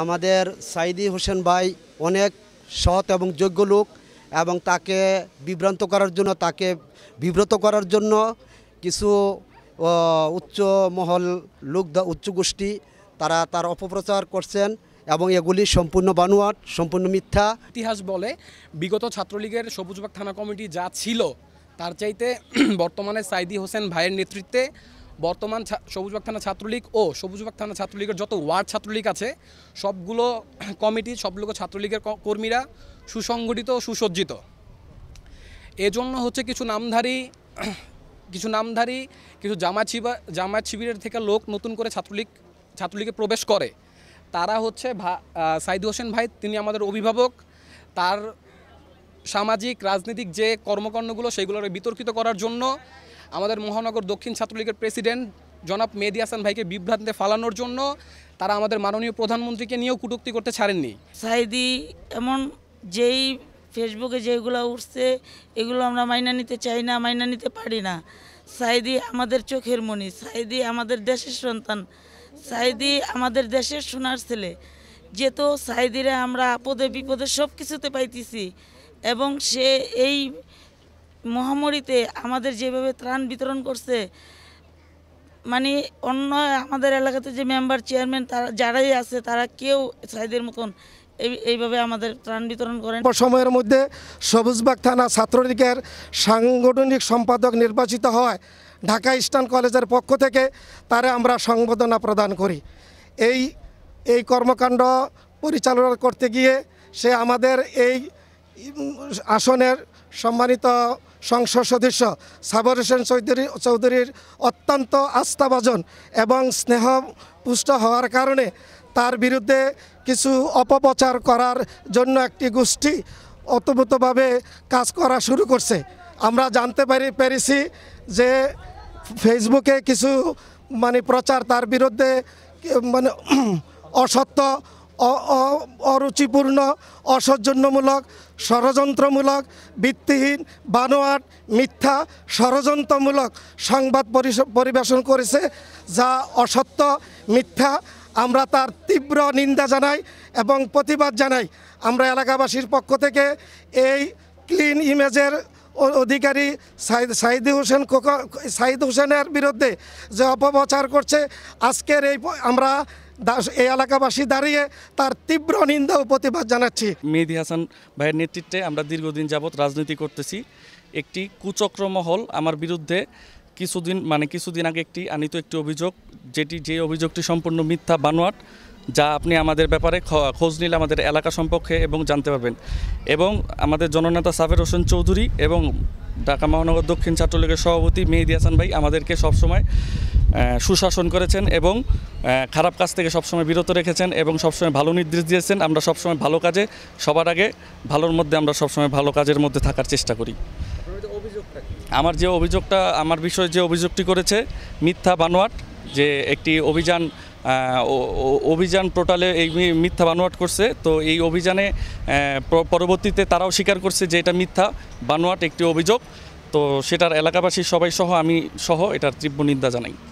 আমাদের সাইদি হোসেন ভাই অনেক সৎ এবং যোগ্য লোক এবং তাকে বিভ্রান্ত করার জন্য তাকে বিব্রত করার জন্য কিছু উচ্চ মহল লোক উচ্চ গোষ্ঠী তারা তার অপপ্রচার করছেন এবং এগুলি সম্পূর্ণ বানোয়াট সম্পূর্ণ মিথ্যা ইতিহাস বলে বিগত ছাত্রলীগের সবুজবাগ থানা কমিটি যা ছিল তার চাইতে বর্তমানে সাইদি হোসেন ভাইয়ের নেতৃত্বে বর্তমান সবুজবাগ থানা ছাত্রলীগ ও সবুজবাগ থানা ছাত্রলীগের যত ওয়ার্ড ছাত্রলীগ আছে সবগুলো কমিটি সবগুলো ছাত্রলীগের কর্মীরা সুসংগঠিত সুসজ্জিত এজন্য হচ্ছে কিছু নামধারী কিছু নামধারী কিছু জামা ছিবা জামাত শিবিরের থেকে লোক নতুন করে ছাত্রলীগ ছাত্রলীগে প্রবেশ করে তারা হচ্ছে ভা সাইদ হোসেন ভাই তিনি আমাদের অভিভাবক তার সামাজিক রাজনৈতিক যে কর্মকাণ্ডগুলো সেগুলোকে বিতর্কিত করার জন্য আমাদের মহানগর দক্ষিণ ছাত্রলীগের প্রেসিডেন্ট জনাব মেদি হাসান ভাইকে বিভ্রান্তে ফালানোর জন্য তারা আমাদের মাননীয় প্রধানমন্ত্রীকে নিয়েও কুটুক্তি করতে ছাড়েননি সাহিদি এমন যেই ফেসবুকে যেগুলো উঠছে এগুলো আমরা মাইনা নিতে চাই না মাইনা নিতে পারি না সাইদি আমাদের চোখের মণি সাইদি আমাদের দেশের সন্তান সাইদি আমাদের দেশের সোনার ছেলে যে তো সাইদিরে আমরা আপদে বিপদে সব কিছুতে পাইতেছি এবং সে এই মহামারীতে আমাদের যেভাবে ত্রাণ বিতরণ করছে মানে অন্য আমাদের এলাকাতে যে মেম্বার চেয়ারম্যান তারা যারাই আছে তারা কেউ সাইদের মতন এইভাবে আমাদের ত্রাণ বিতরণ করেন সময়ের মধ্যে সবুজবাগ থানা ছাত্রলীগের সাংগঠনিক সম্পাদক নির্বাচিত হয় ঢাকা ইস্টার্ন কলেজের পক্ষ থেকে তারে আমরা সংবর্ধনা প্রদান করি এই এই কর্মকাণ্ড পরিচালনা করতে গিয়ে সে আমাদের এই আসনের সম্মানিত সংসদ সদস্য সাবর হোসেন চৌধুরী চৌধুরীর অত্যন্ত আস্থাভাজন এবং স্নেহ পুষ্ট হওয়ার কারণে তার বিরুদ্ধে কিছু অপপ্রচার করার জন্য একটি গোষ্ঠী অতভূতভাবে কাজ করা শুরু করছে আমরা জানতে পারি পেরেছি যে ফেসবুকে কিছু মানে প্রচার তার বিরুদ্ধে মানে অসত্য অরুচিপূর্ণ অসৌজন্যমূলক ষড়যন্ত্রমূলক ভিত্তিহীন বানোয়াট মিথ্যা ষড়যন্ত্রমূলক সংবাদ পরিবেশন করেছে যা অসত্য মিথ্যা আমরা তার তীব্র নিন্দা জানাই এবং প্রতিবাদ জানাই আমরা এলাকাবাসীর পক্ষ থেকে এই ক্লিন ইমেজের অধিকারী সাইদ হোসেন খোকা সাইদ হোসেনের বিরুদ্ধে যে অপপ্রচার করছে আজকের এই আমরা এই এলাকাবাসী দাঁড়িয়ে তার তীব্র নিন্দা ও প্রতিবাদ জানাচ্ছি মেহেদি হাসান ভাইয়ের নেতৃত্বে আমরা দীর্ঘদিন যাবৎ রাজনীতি করতেছি একটি কুচক্র মহল আমার বিরুদ্ধে কিছুদিন মানে কিছুদিন আগে একটি আনিত একটি অভিযোগ যেটি যে অভিযোগটি সম্পূর্ণ মিথ্যা বানোয়াট যা আপনি আমাদের ব্যাপারে খোঁজ নিলে আমাদের এলাকা সম্পর্কে এবং জানতে পারবেন এবং আমাদের জননেতা সাবের হোসেন চৌধুরী এবং ঢাকা মহানগর দক্ষিণ ছাত্রলীগের সভাপতি মেহেদি হাসান ভাই আমাদেরকে সবসময় সুশাসন করেছেন এবং খারাপ কাজ থেকে সবসময় বিরত রেখেছেন এবং সবসময় ভালো নির্দেশ দিয়েছেন আমরা সবসময় ভালো কাজে সবার আগে ভালোর মধ্যে আমরা সবসময় ভালো কাজের মধ্যে থাকার চেষ্টা করি আমার যে অভিযোগটা আমার বিষয়ে যে অভিযোগটি করেছে মিথ্যা বানোয়াট যে একটি অভিযান অভিযান টোটালে এই মিথ্যা বানোয়াট করছে তো এই অভিযানে পরবর্তীতে তারাও স্বীকার করছে যে এটা মিথ্যা বানোয়াট একটি অভিযোগ তো সেটার এলাকাবাসী সবাই সহ আমি সহ এটার তীব্র নিন্দা জানাই